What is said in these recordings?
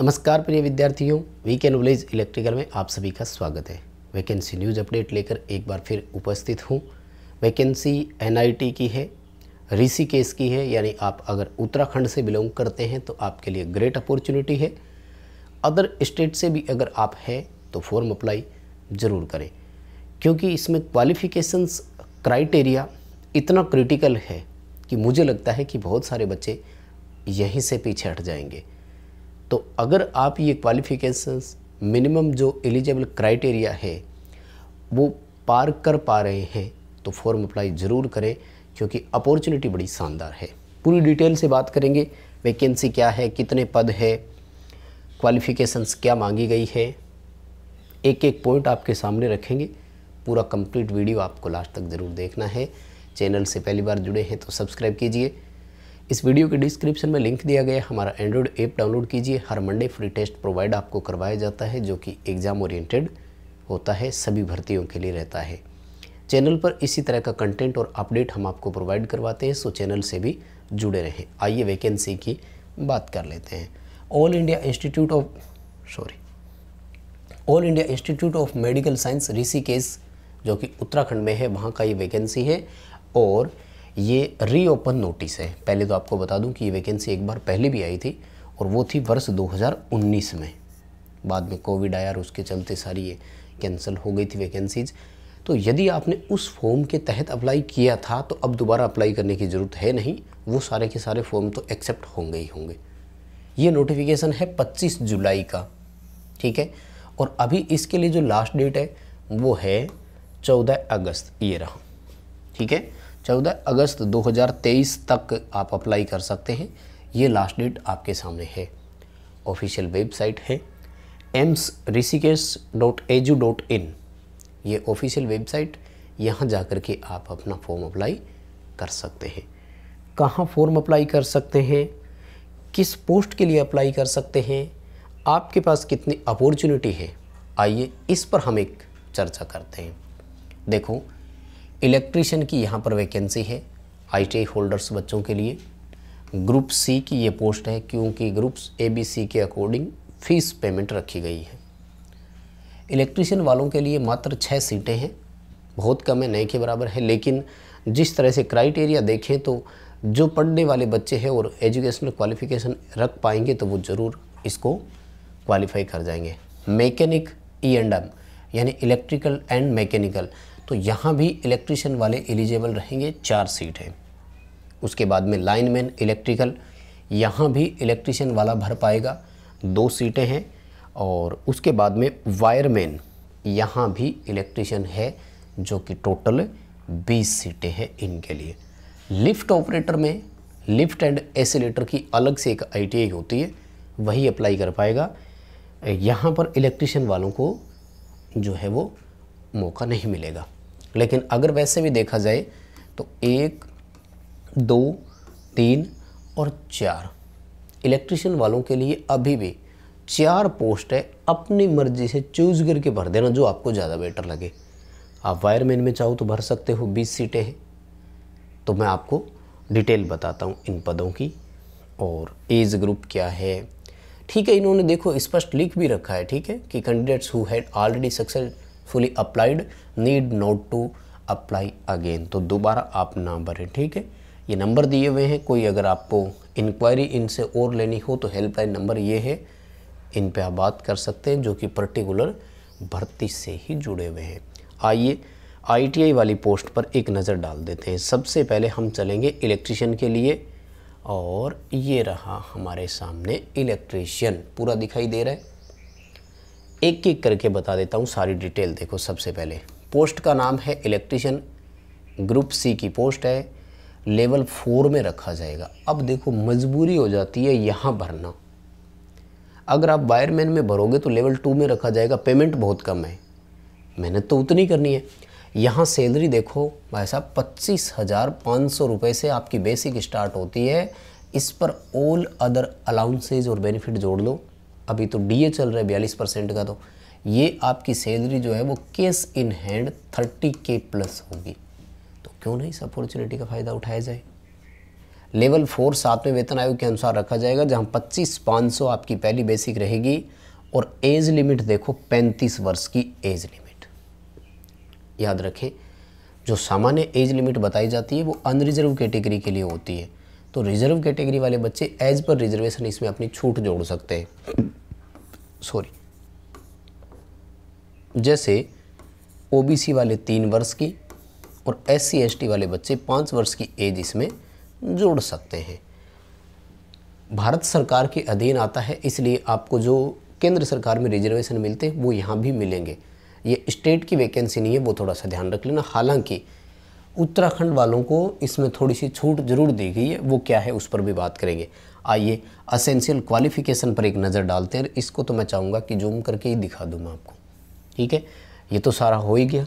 नमस्कार प्रिय विद्यार्थियों वीकेंड विलेज इलेक्ट्रिकल में आप सभी का स्वागत है वैकेंसी न्यूज़ अपडेट लेकर एक बार फिर उपस्थित हूँ वैकेंसी एनआईटी की है ऋषिकेश की है यानी आप अगर उत्तराखंड से बिलोंग करते हैं तो आपके लिए ग्रेट अपॉर्चुनिटी है अदर स्टेट से भी अगर आप हैं तो फॉर्म अप्लाई ज़रूर करें क्योंकि इसमें क्वालिफिकेशंस क्राइटेरिया इतना क्रिटिकल है कि मुझे लगता है कि बहुत सारे बच्चे यहीं से पीछे हट जाएंगे तो अगर आप ये क्वालिफ़िकेशंस मिनिमम जो एलिजिबल क्राइटेरिया है वो पार कर पा रहे हैं तो फॉर्म अप्लाई ज़रूर करें क्योंकि अपॉर्चुनिटी बड़ी शानदार है पूरी डिटेल से बात करेंगे वैकेंसी क्या है कितने पद है क्वालिफ़िकेशंस क्या मांगी गई है एक एक पॉइंट आपके सामने रखेंगे पूरा कंप्लीट वीडियो आपको लास्ट तक ज़रूर देखना है चैनल से पहली बार जुड़े हैं तो सब्सक्राइब कीजिए इस वीडियो के डिस्क्रिप्शन में लिंक दिया गया हमारा एंड्रॉइड ऐप डाउनलोड कीजिए हर मंडे फ्री टेस्ट प्रोवाइड आपको करवाया जाता है जो कि एग्ज़ाम ओरिएंटेड होता है सभी भर्तियों के लिए रहता है चैनल पर इसी तरह का कंटेंट और अपडेट हम आपको प्रोवाइड करवाते हैं सो चैनल से भी जुड़े रहें आइए वैकेंसी की बात कर लेते हैं all India institute of sorry all India institute of medical science Rishikesh जो कि उत्तराखंड में है वहाँ का ये वैकेंसी है और ये रीओपन नोटिस है पहले तो आपको बता दूं कि ये वैकेंसी एक बार पहले भी आई थी और वो थी वर्ष 2019 में बाद में कोविड आया और उसके चलते सारी ये कैंसिल हो गई थी वैकेंसीज तो यदि आपने उस फॉर्म के तहत अप्लाई किया था तो अब दोबारा अप्लाई करने की ज़रूरत है नहीं वो सारे के सारे फॉर्म तो एक्सेप्ट होंगे ही होंगे ये नोटिफिकेशन है 25 जुलाई का ठीक है और अभी इसके लिए जो लास्ट डेट है वो है 14 अगस्त ये रहा ठीक है चौदह अगस्त 2023 तक आप अप्लाई कर सकते हैं ये लास्ट डेट आपके सामने है ऑफिशियल वेबसाइट है AIIMS Rishikesh dot edu dot in ये ऑफिशियल वेबसाइट यहाँ जा कर के आप अपना फॉर्म अप्लाई कर सकते हैं कहाँ फॉर्म अप्लाई कर सकते हैं किस पोस्ट के लिए अप्लाई कर सकते हैं आपके पास कितनी अपॉर्चुनिटी है आइए इस पर हम एक चर्चा करते हैं देखो इलेक्ट्रीशियन की यहाँ पर वैकेंसी है आई होल्डर्स बच्चों के लिए ग्रुप सी की ये पोस्ट है क्योंकि ग्रुप्स ए बी सी के अकॉर्डिंग फीस पेमेंट रखी गई है इलेक्ट्रिशियन वालों के लिए मात्र छः सीटें हैं बहुत कम है नए के बराबर है लेकिन जिस तरह से क्राइटेरिया देखें तो जो पढ़ने वाले बच्चे हैं और एजुकेशनल क्वालिफिकेशन रख पाएंगे तो वो ज़रूर इसको क्वालिफाई कर जाएंगे मैकेनिक ई एंड एम यानी इलेक्ट्रिकल एंड मैकेनिकल तो यहाँ भी इलेक्ट्रीशियन वाले एलिजिबल रहेंगे चार सीट हैं उसके बाद में लाइनमैन इलेक्ट्रिकल यहाँ भी इलेक्ट्रीशियन वाला भर पाएगा दो सीटें हैं और उसके बाद में वायरमैन यहाँ भी इलेक्ट्रीशियन है जो कि टोटल बीस सीटें हैं इनके लिए लिफ्ट ऑपरेटर में लिफ्ट एंड एसिलेटर की अलग से एक आई होती है वही अप्लाई कर पाएगा यहाँ पर इलेक्ट्रीशियन वालों को जो है वो मौका नहीं मिलेगा लेकिन अगर वैसे भी देखा जाए तो एक दो तीन और चार इलेक्ट्रिशियन वालों के लिए अभी भी चार पोस्ट है अपनी मर्जी से चूज करके भर देना जो आपको ज़्यादा बेटर लगे आप वायरमैन में चाहो तो भर सकते हो बीस सीटें हैं तो मैं आपको डिटेल बताता हूँ इन पदों की और एज ग्रुप क्या है ठीक है इन्होंने देखो स्पष्ट लिख भी रखा है ठीक है कि candidates who had already successfully applied need not to apply again तो दोबारा आप ना भरें ठीक है ये नंबर दिए हुए हैं कोई अगर आपको इंक्वायरी इनसे और लेनी हो तो हेल्पलाइन नंबर ये है इन पे आप बात कर सकते हैं जो कि पर्टिकुलर भर्ती से ही जुड़े हुए हैं आइए आईटीआई वाली पोस्ट पर एक नज़र डाल देते हैं सबसे पहले हम चलेंगे इलेक्ट्रिशियन के लिए और ये रहा हमारे सामने इलेक्ट्रिशियन पूरा दिखाई दे रहा है एक एक करके बता देता हूँ सारी डिटेल देखो सबसे पहले पोस्ट का नाम है इलेक्ट्रिशियन ग्रुप सी की पोस्ट है लेवल फोर में रखा जाएगा अब देखो मजबूरी हो जाती है यहाँ भरना अगर आप वायरमैन में भरोगे तो लेवल टू में रखा जाएगा पेमेंट बहुत कम है मेहनत तो उतनी करनी है यहाँ सैलरी देखो भाई साहब पच्चीस हज़ार पाँच सौ रुपये से आपकी बेसिक स्टार्ट होती है इस पर ऑल अदर अलाउंसेज और बेनिफिट जोड़ लो अभी तो डीए चल रहा है बयालीस परसेंट का तो ये आपकी सैलरी जो है वो cash in hand thirty K plus होगी तो क्यों नहीं इस अपॉर्चुनिटी का फ़ायदा उठाया जाए लेवल फोर सातवें वेतन आयोग के अनुसार रखा जाएगा जहां पच्चीस पाँच सौ आपकी पहली बेसिक रहेगी और एज लिमिट देखो पैंतीस वर्ष की एज लिमिट याद रखें जो सामान्य एज लिमिट बताई जाती है वो अनरिजर्व कैटेगरी के लिए होती है तो रिजर्व कैटेगरी वाले बच्चे एज पर रिजर्वेशन इसमें अपनी छूट जोड़ सकते हैं सॉरी जैसे ओबीसी वाले तीन वर्ष की और एस सी वाले बच्चे पाँच वर्ष की एज इसमें जोड़ सकते हैं भारत सरकार के अधीन आता है इसलिए आपको जो केंद्र सरकार में रिजर्वेशन मिलते हैं वो यहाँ भी मिलेंगे ये स्टेट की वैकेंसी नहीं है वो थोड़ा सा ध्यान रख लेना हालांकि उत्तराखंड वालों को इसमें थोड़ी सी छूट जरूर दी गई है वो क्या है उस पर भी बात करेंगे आइए असेंशियल क्वालिफिकेशन पर एक नज़र डालते हैं इसको तो मैं चाहूँगा कि जूम करके ही दिखा दूँ मैं आपको ठीक है ये तो सारा हो ही गया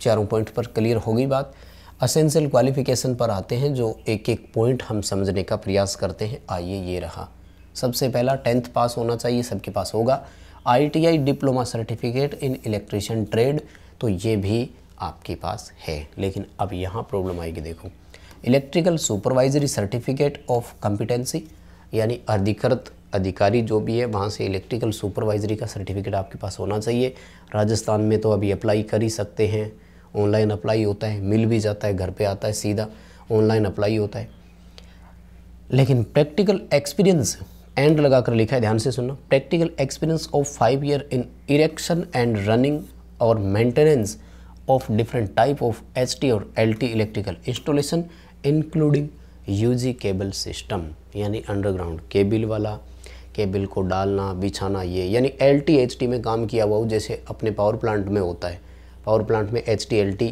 चारों पॉइंट पर क्लियर हो गई बात असेंशियल क्वालिफिकेशन पर आते हैं जो एक एक पॉइंट हम समझने का प्रयास करते हैं आइए ये रहा सबसे पहला टेंथ पास होना चाहिए सबके पास होगा ITI diploma certificate in electrician trade तो ये भी आपके पास है लेकिन अब यहाँ प्रॉब्लम आएगी देखो electrical supervisory certificate of competency यानी अधिकृत अधिकारी जो भी है वहाँ से इलेक्ट्रिकल सुपरवाइजरी का सर्टिफिकेट आपके पास होना चाहिए राजस्थान में तो अभी अप्लाई कर ही सकते हैं ऑनलाइन अप्लाई होता है मिल भी जाता है घर पे आता है सीधा ऑनलाइन अप्लाई होता है लेकिन प्रैक्टिकल एक्सपीरियंस एंड लगाकर लिखा है ध्यान से सुनना practical experience of five year in erection and running और maintenance of different type of HT और LT electrical installation including UG cable system यानी underground cable वाला केबल को डालना बिछाना ये यानी एल टी एच टी में काम किया हुआ हो जैसे अपने पावर प्लांट में होता है पावर प्लांट में H T L T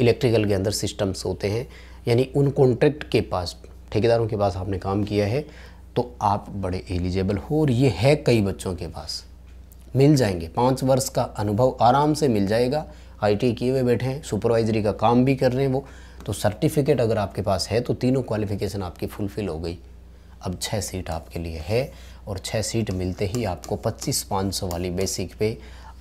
electrical के अंदर सिस्टम्स होते हैं यानी उन कॉन्ट्रैक्ट के पास ठेकेदारों के पास आपने काम किया है तो आप बड़े एलिजिबल हो और ये है कई बच्चों के पास मिल जाएंगे पाँच वर्ष का अनुभव आराम से मिल जाएगा आईटी किए हुए बैठे हैं सुपरवाइजरी का काम भी कर रहे हैं वो तो सर्टिफिकेट अगर आपके पास है तो तीनों क्वालिफिकेशन आपकी फुलफ़िल हो गई अब छः सीट आपके लिए है और छः सीट मिलते ही आपको पच्चीस पाँच सौ वाली बेसिक पे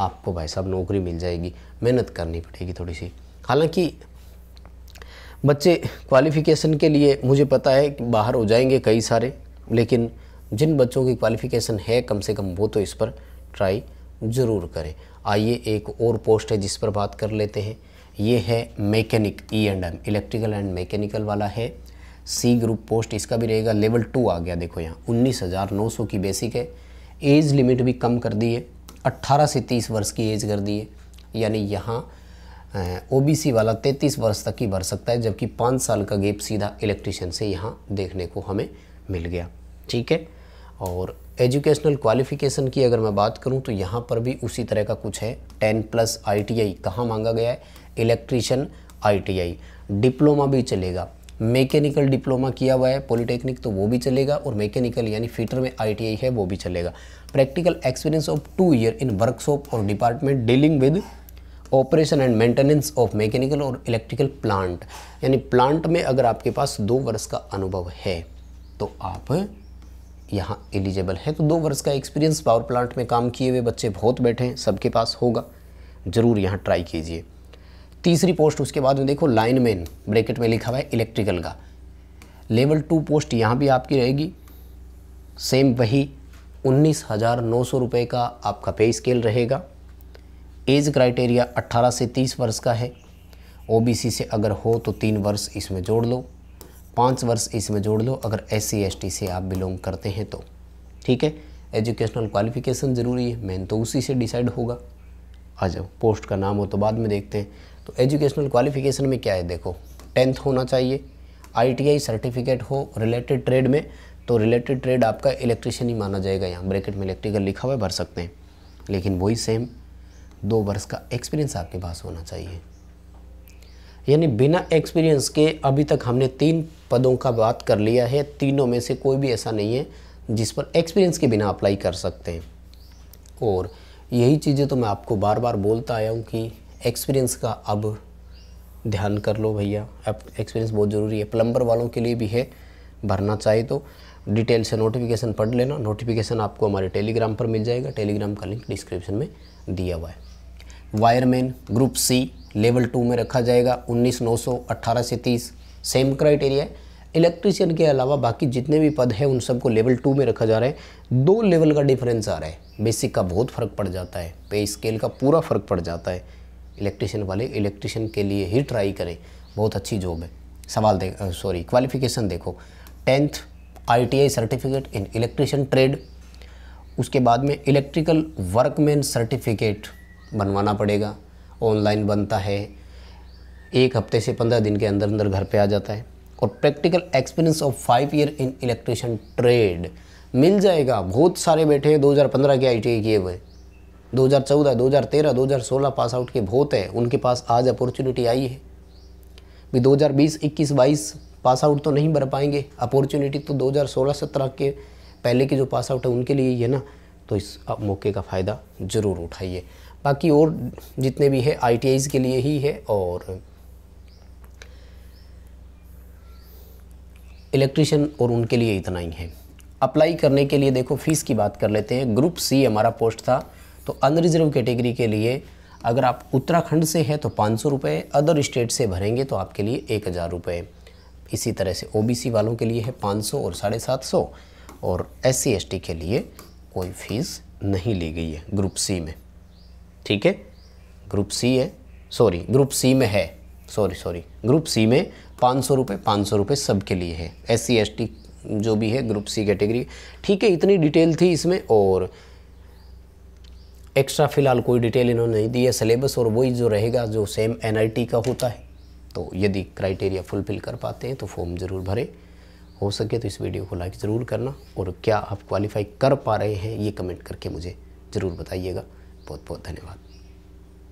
आपको भाई साहब नौकरी मिल जाएगी मेहनत करनी पड़ेगी थोड़ी सी हालांकि बच्चे क्वालिफ़िकेशन के लिए मुझे पता है कि बाहर हो जाएंगे कई सारे लेकिन जिन बच्चों की क्वालिफ़िकेशन है कम से कम वो तो इस पर ट्राई ज़रूर करें आइए एक और पोस्ट है जिस पर बात कर लेते हैं ये है mechanic E and M electrical and mechanical वाला है सी ग्रुप पोस्ट इसका भी रहेगा लेवल टू आ गया देखो यहाँ उन्नीस हज़ार नौ सौ की बेसिक है एज लिमिट भी कम कर दी है अट्ठारह से तीस वर्ष की एज कर दी है यानी यहाँ ओबीसी वाला 33 वर्ष तक ही भर सकता है जबकि पाँच साल का गैप सीधा इलेक्ट्रिशियन से यहाँ देखने को हमें मिल गया ठीक है और एजुकेशनल क्वालिफ़िकेशन की अगर मैं बात करूं तो यहाँ पर भी उसी तरह का कुछ है ten plus I T I कहाँ मांगा गया है electrician I T I diploma भी चलेगा मैकेनिकल डिप्लोमा किया हुआ है पॉलिटेक्निक तो वो भी चलेगा और मैकेनिकल यानी फीटर में आई है वो भी चलेगा practical experience of two year in workshop और department dealing with operation and maintenance of mechanical और इलेक्ट्रिकल प्लांट यानी प्लांट में अगर आपके पास दो वर्ष का अनुभव है तो आप यहाँ एलिजिबल है तो दो वर्ष का एक्सपीरियंस पावर प्लांट में काम किए हुए बच्चे बहुत बैठे हैं सबके पास होगा ज़रूर यहाँ ट्राई कीजिए तीसरी पोस्ट उसके बाद में देखो लाइनमैन ब्रैकेट में लिखा हुआ है इलेक्ट्रिकल का लेवल टू पोस्ट यहाँ भी आपकी रहेगी सेम वही उन्नीस हज़ार नौ सौ रुपये का आपका पे स्केल रहेगा एज क्राइटेरिया 18 से 30 वर्ष का है ओबीसी से अगर हो तो तीन वर्ष इसमें जोड़ लो पाँच वर्ष इसमें जोड़ लो अगर एस सी से आप बिलोंग करते हैं तो ठीक है एजुकेशनल क्वालिफिकेशन ज़रूरी है मेन तो उसी से डिसाइड होगा आ जाओ पोस्ट का नाम हो तो बाद में देखते हैं तो एजुकेशनल क्वालिफिकेशन में क्या है देखो टेंथ होना चाहिए आईटीआई सर्टिफिकेट हो रिलेटेड ट्रेड में तो रिलेटेड ट्रेड आपका इलेक्ट्रिशियन ही माना जाएगा यहाँ ब्रैकेट में इलेक्ट्रिकल लिखा हुआ भर सकते हैं लेकिन वही सेम दो वर्ष का एक्सपीरियंस आपके पास होना चाहिए यानी बिना एक्सपीरियंस के अभी तक हमने तीन पदों का बात कर लिया है तीनों में से कोई भी ऐसा नहीं है जिस पर एक्सपीरियंस के बिना अप्लाई कर सकते हैं और यही चीज़ें तो मैं आपको बार बार बोलता आया हूँ कि एक्सपीरियंस का अब ध्यान कर लो भैया अब एक्सपीरियंस बहुत ज़रूरी है प्लम्बर वालों के लिए भी है भरना चाहे तो डिटेल से नोटिफिकेशन पढ़ लेना नोटिफिकेशन आपको हमारे टेलीग्राम पर मिल जाएगा टेलीग्राम का लिंक डिस्क्रिप्शन में दिया हुआ है wireman group C level two में रखा जाएगा उन्नीस नौ सौ अट्ठारह से तीस सेम क्राइटेरिया है इलेक्ट्रिशियन के अलावा बाकी जितने भी पद हैं उन सबको लेवल टू में रखा जा रहा है दो लेवल का डिफरेंस आ रहा है बेसिक का बहुत फ़र्क पड़ जाता है पे स्केल का पूरा फ़र्क पड़ जाता है इलेक्ट्रिशियन वाले इलेक्ट्रिशियन के लिए ही ट्राई करें बहुत अच्छी जॉब है सवाल दे सॉरी क्वालिफिकेशन देखो tenth I certificate in electrician trade उसके बाद में इलेक्ट्रिकल वर्कमैन सर्टिफिकेट बनवाना पड़ेगा ऑनलाइन बनता है एक हफ्ते से पंद्रह दिन के अंदर अंदर घर पे आ जाता है और practical experience of five year in electrician trade मिल जाएगा बहुत सारे बैठे हैं पंद्रह के आई किए हुए 2014, 2013, 2016 पास आउट के बहुत है उनके पास आज अपॉर्चुनिटी आई है भी 2020, 21, 22 पास आउट तो नहीं भर पाएंगे अपॉर्चुनिटी तो 2016, 17 के पहले के जो पास आउट है उनके लिए ही है ना तो इस मौके का फ़ायदा ज़रूर उठाइए बाकी और जितने भी है आई के लिए ही है और इलेक्ट्रिशियन और उनके लिए इतना ही है अप्लाई करने के लिए देखो फ़ीस की बात कर लेते हैं ग्रुप सी हमारा पोस्ट था तो अनरिजर्व कैटेगरी के लिए अगर आप उत्तराखंड से हैं तो पाँच सौ रुपये अदर स्टेट से भरेंगे तो आपके लिए एक हज़ार रुपये इसी तरह से ओबीसी वालों के लिए है पाँच सौ और साढ़े सात सौ और एस सी के लिए कोई फीस नहीं ली गई है ग्रुप सी में ठीक है ग्रुप सी है सॉरी ग्रुप सी में है सॉरी सॉरी ग्रुप सी में पाँच सौ रुपये पाँच सौ रुपये सब के लिए है एस सी जो भी है ग्रुप सी कैटेगरी ठीक है इतनी डिटेल थी इसमें और एक्स्ट्रा फिलहाल कोई डिटेल इन्होंने नहीं दी है सिलेबस और वही जो रहेगा जो सेम टी का होता है तो यदि क्राइटेरिया फुलफिल कर पाते हैं तो फॉर्म ज़रूर भरें हो सके तो इस वीडियो को लाइक ज़रूर करना और क्या आप क्वालिफाई कर पा रहे हैं ये कमेंट करके मुझे ज़रूर बताइएगा बहुत बहुत धन्यवाद